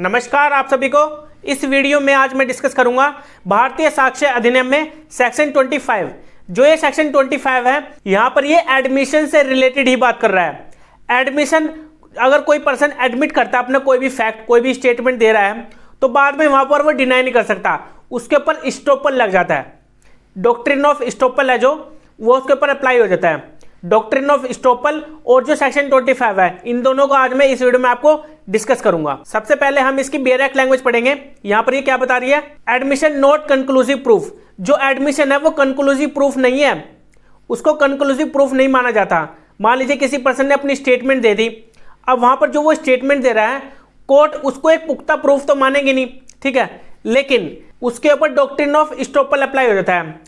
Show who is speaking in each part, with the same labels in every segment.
Speaker 1: नमस्कार आप सभी को इस वीडियो में आज मैं डिस्कस करूंगा भारतीय साक्ष्य अधिनियम में सेक्शन 25 जो ये सेक्शन 25 है यहाँ पर ये एडमिशन से रिलेटेड ही बात कर रहा है एडमिशन अगर कोई पर्सन एडमिट करता है अपना कोई भी फैक्ट कोई भी स्टेटमेंट दे रहा है तो बाद में वहाँ पर वो डिनाई नहीं कर सकता उसके ऊपर स्टोपल लग जाता है डॉक्ट्रिन ऑफ स्टोपल है जो वो उसके ऊपर अप्लाई हो जाता है डॉक्ट्रिन ऑफ स्टोपल और जो सेक्शन 25 है इन दोनों को आज मैं इस वीडियो में आपको डिस्कस करूंगा सबसे पहले हम इसकी बेरेक लैंग्वेज पढ़ेंगे यहां पर ये क्या बता रही है एडमिशन नॉट कंक्लूसिव प्रूफ जो एडमिशन है वो कंक्लूसिव प्रूफ नहीं है उसको कंक्लूसिव प्रूफ नहीं माना जाता मान लीजिए किसी पर्सन ने अपनी स्टेटमेंट दे दी अब वहां पर जो वो स्टेटमेंट दे रहा है कोर्ट उसको एक पुख्ता प्रूफ तो मानेंगे नहीं ठीक है लेकिन उसके ऊपर डॉक्ट्रिन ऑफ स्टोपल अप्लाई हो जाता है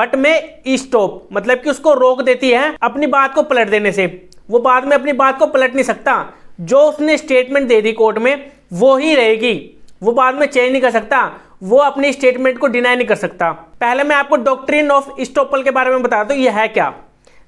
Speaker 1: बट में स्टॉप मतलब कि उसको रोक देती है अपनी बात को पलट देने से वो बाद में अपनी बात को पलट नहीं सकता जो उसने स्टेटमेंट दे दी कोर्ट में वो ही रहेगी वो बाद में चेंज नहीं कर सकता वो अपनी स्टेटमेंट को डिनाई नहीं कर सकता पहले मैं आपको डॉक्ट्रिन ऑफ स्टोपल के बारे में बता दू यह है क्या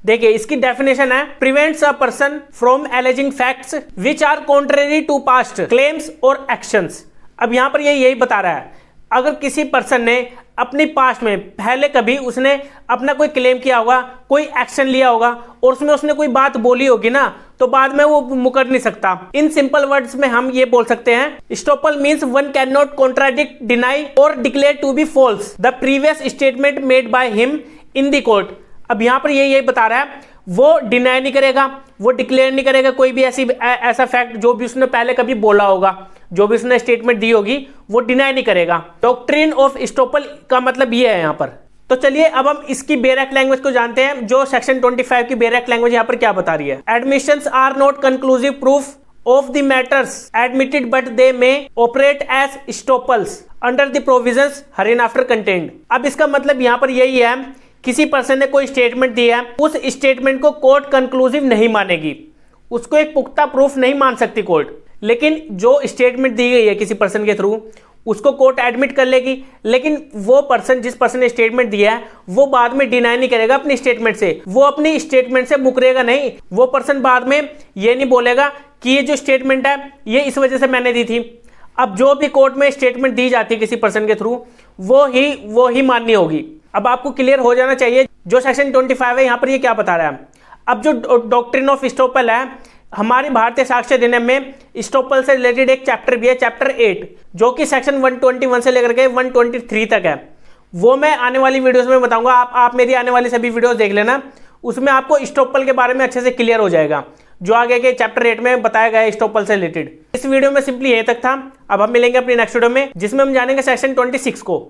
Speaker 1: देखिए इसकी डेफिनेशन है prevents a person from alleging facts which are contrary to past claims और एक्शंस अब यहां पर ये यही बता रहा है अगर किसी पर्सन ने अपनी पास्ट में पहले कभी उसने अपना कोई क्लेम किया होगा कोई एक्शन लिया होगा और उसमें उसने कोई बात बोली होगी ना तो बाद में वो मुकर नहीं सकता इन सिंपल वर्ड्स में हम ये बोल सकते हैं estoppel means one can not contradict deny और declare to be false the previous statement made by him in the court अब यहां पर ये यही बता रहा है वो डिनाई नहीं करेगा वो डिक्लेयर नहीं करेगा कोई भी ऐसी ऐ, ऐसा फैक्ट जो भी उसने पहले कभी बोला होगा जो भी उसने स्टेटमेंट दी होगी वो डिनाई नहीं करेगा डॉक्ट्रिन ऑफ स्टोपल का मतलब ये है यहां पर तो चलिए अब हम इसकी बेरक लैंग्वेज को जानते हैं जो सेक्शन 25 की बेरक लैंग्वेज यहाँ पर क्या बता रही है admission are not conclusive proof of the matters admitted but they may operate as estoppels under the provision hereinafter contained अब इसका मतलब यहाँ पर यही है किसी पर्सन ने कोई स्टेटमेंट दिया है उस स्टेटमेंट को कोर्ट कंक्लूसिव नहीं मानेगी उसको एक पुख्ता प्रूफ नहीं मान सकती कोर्ट लेकिन जो स्टेटमेंट दी गई है किसी पर्सन के थ्रू उसको कोर्ट एडमिट कर लेगी लेकिन वो पर्सन जिस पर्सन ने स्टेटमेंट दिया है वो बाद में डिनाई नहीं करेगा अपनी स्टेटमेंट से वो अपनी स्टेटमेंट से मुकरेगा नहीं वो पर्सन बाद में ये नहीं बोलेगा कि ये जो स्टेटमेंट है ये इस वजह से मैंने दी थी अब जो भी कोर्ट में स्टेटमेंट दी जाती है किसी पर्सन के थ्रू वो ही वो ही माननी होगी अब आपको क्लियर हो जाना चाहिए जो सेक्शन ट्वेंटी है यहाँ पर ये क्या बता रहा है अब जो डॉक्ट्रिन ऑफ स्टोपल है हमारी भारतीय साक्ष्य देने में स्टोपल से रिलेटेड एक चैप्टर भी है चैप्टर एट जो कि सेक्शन 121 से लेकर के 123 तक है वो मैं आने वाली वीडियोस में बताऊंगा आप आप मेरी आने वाली सभी वीडियोस देख लेना उसमें आपको स्टोपल के बारे में अच्छे से क्लियर हो जाएगा जो आगे के चैप्टर एट में बताया गया है स्टॉपल से रिलेटेड इस वीडियो में सिंपली यही तक था अब हम मिलेंगे अपनी नेक्स्ट वीडियो में जिसमें हम जानेंगे सेक्शन ट्वेंटी को